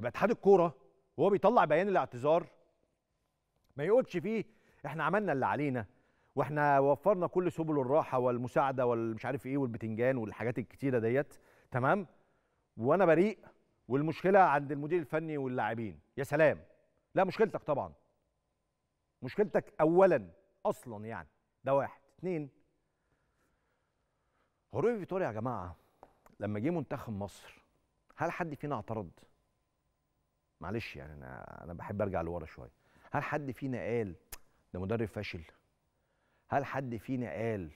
يبقى اتحاد الكوره وهو بيطلع بيان الاعتذار ما يقولش فيه احنا عملنا اللي علينا واحنا وفرنا كل سبل الراحه والمساعده والمش عارف ايه والبتنجان والحاجات الكتيره ديت تمام وانا بريء والمشكله عند المدير الفني واللاعبين يا سلام لا مشكلتك طبعا مشكلتك اولا اصلا يعني ده واحد اتنين هو فيتوريا يا جماعه لما جه منتخب مصر هل حد فينا اعترض معلش يعني انا انا بحب ارجع لورا شويه هل حد فينا قال ده مدرب فاشل هل حد فينا قال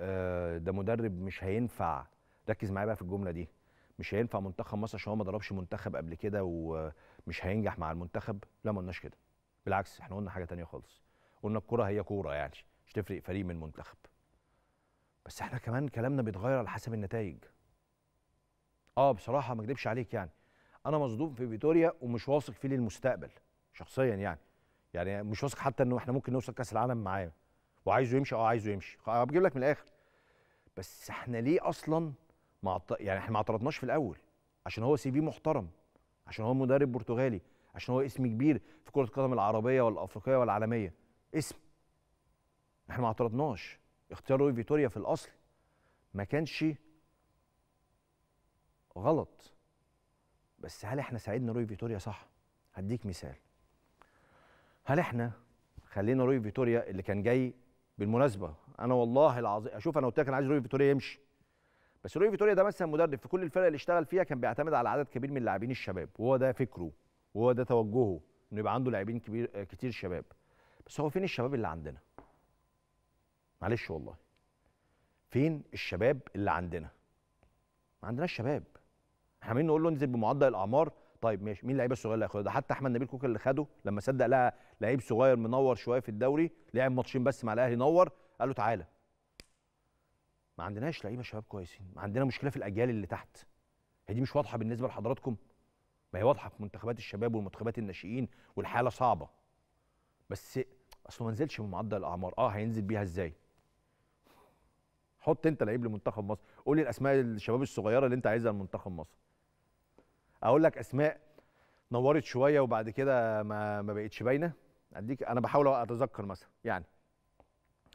آه، ده مدرب مش هينفع ركز معايا بقى في الجمله دي مش هينفع منتخب مصر عشان هو ما ضربش منتخب قبل كده ومش هينجح مع المنتخب لا ما قلناش كده بالعكس احنا قلنا حاجه تانية خالص قلنا الكره هي كوره يعني مش تفرق فريق من منتخب بس احنا كمان كلامنا بيتغير على حسب النتائج اه بصراحه ما اكدبش عليك يعني انا مصدوم في فيتوريا ومش واثق فيه للمستقبل شخصيا يعني يعني مش واثق حتى انه احنا ممكن نوصل كاس العالم معاه وعايزه يمشي اه عايزه يمشي آه، بجيب لك من الاخر بس احنا ليه اصلا معط... يعني احنا ما اعترضناش في الاول عشان هو سي في محترم عشان هو مدرب برتغالي عشان هو اسم كبير في كره القدم العربيه والافريقيه والعالميه اسم احنا ما اعترضناش اختيار روي فيتوريا في الاصل ما كانش غلط بس هل احنا ساعدنا روي فيتوريا صح؟ هديك مثال هل احنا خلينا روي فيتوريا اللي كان جاي بالمناسبه انا والله العظيم اشوف انا قلت لك انا عايز روي فيتوريا يمشي بس روي فيتوريا ده مثلا مدرب في كل الفرق اللي اشتغل فيها كان بيعتمد على عدد كبير من اللاعبين الشباب وهو ده فكره وهو ده توجهه انه يبقى عنده لاعبين كبير آه، كتير شباب بس هو فين الشباب اللي عندنا معلش والله فين الشباب اللي عندنا ما عندناش شباب احنا عمالين نقول له انزل بمعدل الاعمار طيب ماشي مين اللعيبه الصغيره اللي هياخدها ده حتى احمد نبيل كوكا اللي خده لما صدق لقى لعيب صغير منور شويه في الدوري لعب ماتشين بس مع الاهلي نور قال له تعالى ما عندناش لعيبه شباب كويسين ما عندنا مشكله في الاجيال اللي تحت هي دي مش واضحه بالنسبه لحضراتكم ما هي واضحه في منتخبات الشباب ومنتخبات الناشئين والحاله صعبه بس اصله ما نزلش من معدل الاعمار اه هينزل بيها ازاي حط انت لعيب لمنتخب مصر قول لي الاسماء الشباب الصغيره اللي انت عايزها لمنتخب مصر اقول لك اسماء نورت شويه وبعد كده ما ما بقتش باينه اديك انا بحاول اتذكر مثلا يعني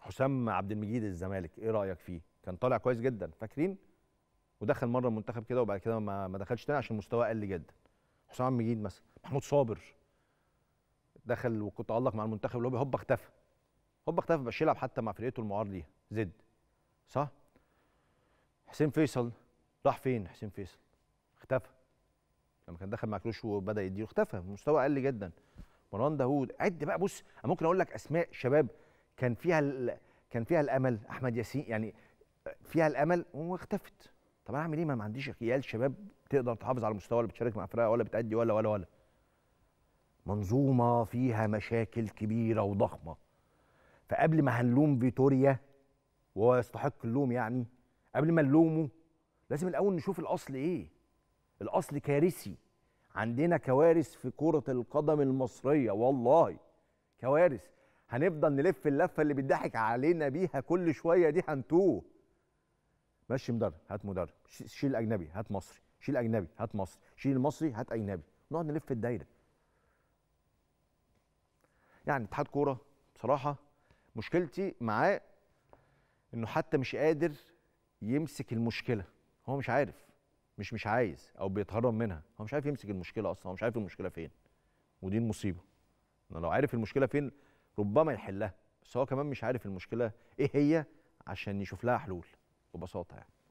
حسام عبد المجيد الزمالك ايه رايك فيه كان طالع كويس جدا فاكرين ودخل مره المنتخب كده وبعد كده ما, ما دخلش تاني عشان مستواه قل جدا حسام عبد المجيد مثلا محمود صابر دخل وكنت علق مع المنتخب اللي هوب اختفى هوب اختفى بقى يلعب حتى مع فرقته المعار ليها زد صح حسين فيصل راح فين حسين فيصل اختفى لما كان دخل مع كروش وبدا يديله اختفى مستوى اقل جدا مروان داوود عد بقى بص انا ممكن اقول لك اسماء شباب كان فيها كان فيها الامل احمد ياسين يعني فيها الامل واختفت طب انا اعمل ايه ما عنديش خيال شباب تقدر تحافظ على المستوى ولا بتشارك مع فرقه ولا بتأدي ولا ولا ولا منظومه فيها مشاكل كبيره وضخمه فقبل ما هنلوم فيتوريا وهو يستحق اللوم يعني قبل ما نلومه لازم الاول نشوف الاصل ايه الاصل كارثي عندنا كوارث في كره القدم المصريه والله كوارث هنفضل نلف اللفه اللي بيضحك علينا بيها كل شويه دي هنتوه مشي مدرب هات مدرب شيل اجنبي هات مصري شيل اجنبي هات مصري شيل المصري هات اجنبي نقعد نلف الدايره يعني اتحاد كوره بصراحه مشكلتي معاه انه حتى مش قادر يمسك المشكله هو مش عارف مش مش عايز او بيتهرب منها هو مش عارف يمسك المشكله اصلا هو مش عارف المشكله فين ودي المصيبه انا لو عارف المشكله فين ربما يحلها بس هو كمان مش عارف المشكله ايه هي عشان يشوف لها حلول ببساطه يعني